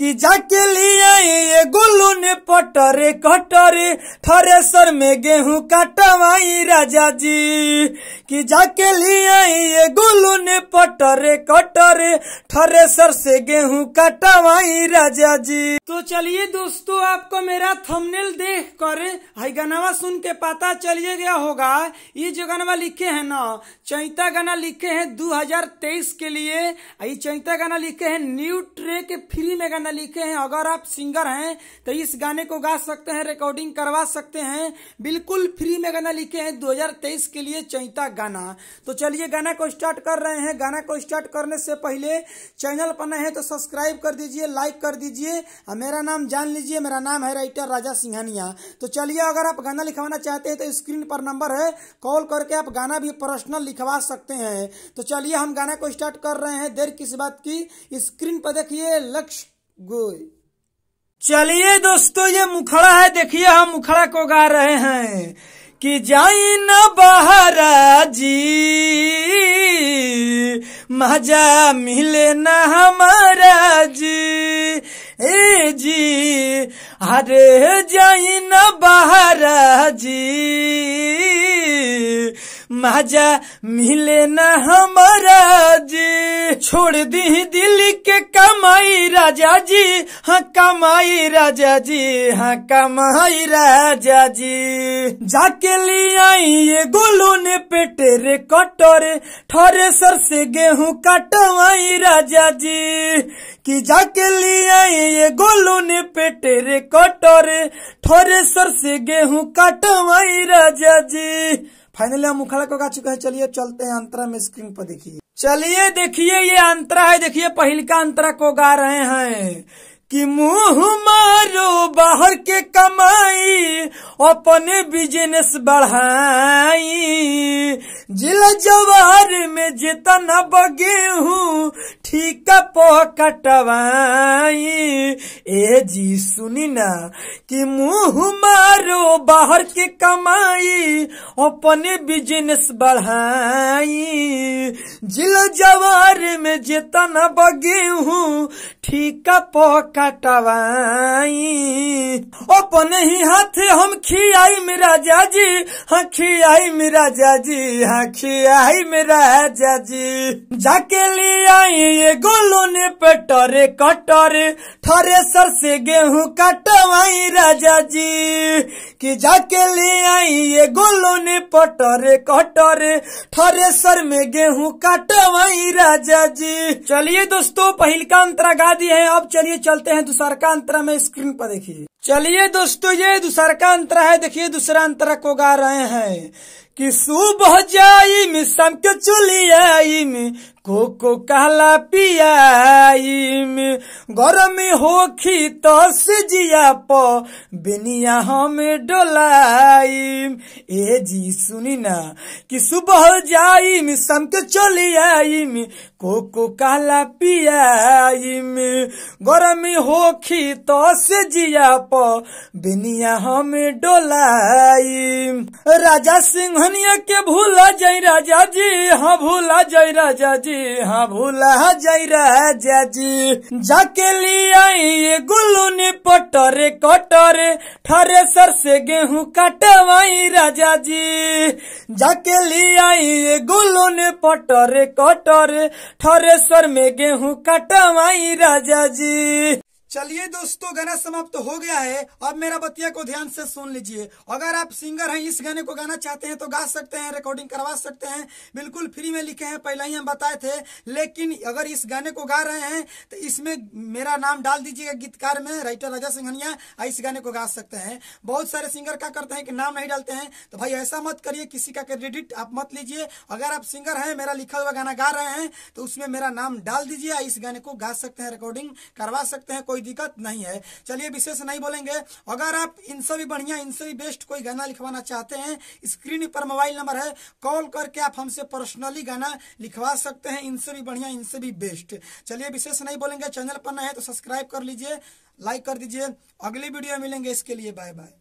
कि जाके लिए ये गोलू ने पटरे कटरे थरेसर में गेहूं काटवाई राजा जी कि जाके लिए ये गोलू ने पटरे कटरे थरेसर से गेहूं काटवाई राजा जी तो चलिए दोस्तों आपको मेरा थंबनेल देख कर हाई गनावा सुन के पता चलिए गया होगा ये जो गनावा लिखे है ना चैता गाना लिखे हजार 2023 के लिए ये चैता गाना लिखे है न्यू ट्रे के फ्री में गाना में लिखे हैं अगर आप सिंगर हैं तो इस गाने को गा सकते हैं रिकॉर्डिंग करवा सकते हैं बिल्कुल फ्री में गाना लिखे हैं 2023 के लिए चैता गाना तो चलिए गाना को स्टार्ट कर रहे हैं गाना को स्टार्ट करने से पहले चैनल पर नए तो सब्सक्राइब कर दीजिए लाइक कर दीजिए मेरा नाम जान लीजिए मेरा नाम है राइटर राजा सिंघानिया तो चलिए अगर आप गाना लिखवाना चाहते हैं तो स्क्रीन पर नंबर है कॉल करके आप गाना भी पर्सनल लिखवा सकते हैं तो चलिए हम गाना को स्टार्ट कर रहे हैं देर किस बात की स्क्रीन पर देखिए लक्ष्य गोई चलिए दोस्तों ये मुखड़ा है देखिए हम मुखड़ा को गा रहे हैं कि जाई न बहरा जी मजा मिले न हमारा जी ए जी अरे जाई न बहरा जी मजा मिले न हमारा जी छोड़ दी दिल के कमाई राजा जी हाँ कमाई राजा जी हाँ कमाई राजा जी जाके लिए आई ये ने पेटे रे कटोरे ठोरे सर से गेहूँ कटवाई राजा जी कि जाके लिए आई ये ने पेटे रे कटोरे ठोरे सर से गेहूँ कटवाई राजा जी फाइनली हम उखड़ को चुके हैं चलिए चलते हैं अंतरा में स्क्रीन पर देखिए चलिए देखिए ये अंतरा है देखिए पहल का अंतरा को गा रहे हैं कि मुंह मारो बाहर के कमाई अपने बिजनेस बढ़ाई जिल जवार में जितना बगे हूँ ठीक पोकटवाई ए जी सुनी ना कि मुंह मारो बाहर के कमाई अपने बिजनेस बढ़ाई जिल जवार में जितना बगी हूँ ठीक अपने ही हाथ हम खियाई मेरा जाजी हाँ खियाई मेरा जाजी हाँ खियाई मेरा जाजी जाके लिए आई ये गोलो ने पेटरे कटरे थरे सर से गेहूँ कटवाई राजा जी की जाके ले आई ये गोलो ने पटरे कटरे थरे सर में गेहूँ काटो वही राजा जी चलिए दोस्तों पहल का अंतरा गा दिए है अब चलिए चलते हैं दूसर का अंतरा में स्क्रीन पर देखिए चलिए दोस्तों ये दूसर का अंतरा है देखिए दूसरा अंतरा को गा रहे हैं कि सुबह जाइम शाम के में को को कहला में गरम होखी तो से जिया प बिनिया हम डोलाई ए जी सुनी ना कि सुबह जाइम शाम के चली को को कहला में गरम होखी तो से जिया प बिनिया हम डोलाई राजा सिंह धनिया के भूला जय राजा जी हाँ भूला जय राजा जी हाँ भूला जय राजा जी जाके लिया ये गुल्लू ने पटरे कटरे ठरे सर से गेहूँ काटवाई राजा जी जाके लिया ये गुल्लू ने पटरे कटरे ठरे सर में गेहूँ काटवाई राजा जी चलिए दोस्तों गाना समाप्त तो हो गया है अब मेरा बतिया को ध्यान से सुन लीजिए अगर आप सिंगर हैं इस गाने को गाना चाहते हैं तो गा सकते हैं रिकॉर्डिंग करवा सकते हैं बिल्कुल फ्री में लिखे हैं पहले ही हम बताए थे लेकिन अगर इस गाने को गा रहे हैं तो इसमें मेरा नाम डाल दीजिएगा गीतकार में राइटर राजा सिंघनिया इस गाने को गा सकते हैं बहुत सारे सिंगर क्या करते हैं कि नाम नहीं डालते हैं तो भाई ऐसा मत करिए किसी का क्रेडिट आप मत लीजिए अगर आप सिंगर हैं मेरा लिखा हुआ गाना गा रहे हैं तो उसमें मेरा नाम डाल दीजिए इस गाने को गा सकते हैं रिकॉर्डिंग करवा सकते हैं कोई कोई दिक्कत नहीं है चलिए विशेष नहीं बोलेंगे अगर आप इनसे भी बढ़िया इनसे भी बेस्ट कोई गाना लिखवाना चाहते हैं स्क्रीन पर मोबाइल नंबर है कॉल करके आप हमसे पर्सनली गाना लिखवा सकते हैं इनसे भी बढ़िया इनसे भी बेस्ट चलिए विशेष नहीं बोलेंगे चैनल पर न तो सब्सक्राइब कर लीजिए लाइक कर दीजिए अगली वीडियो मिलेंगे इसके लिए बाय बाय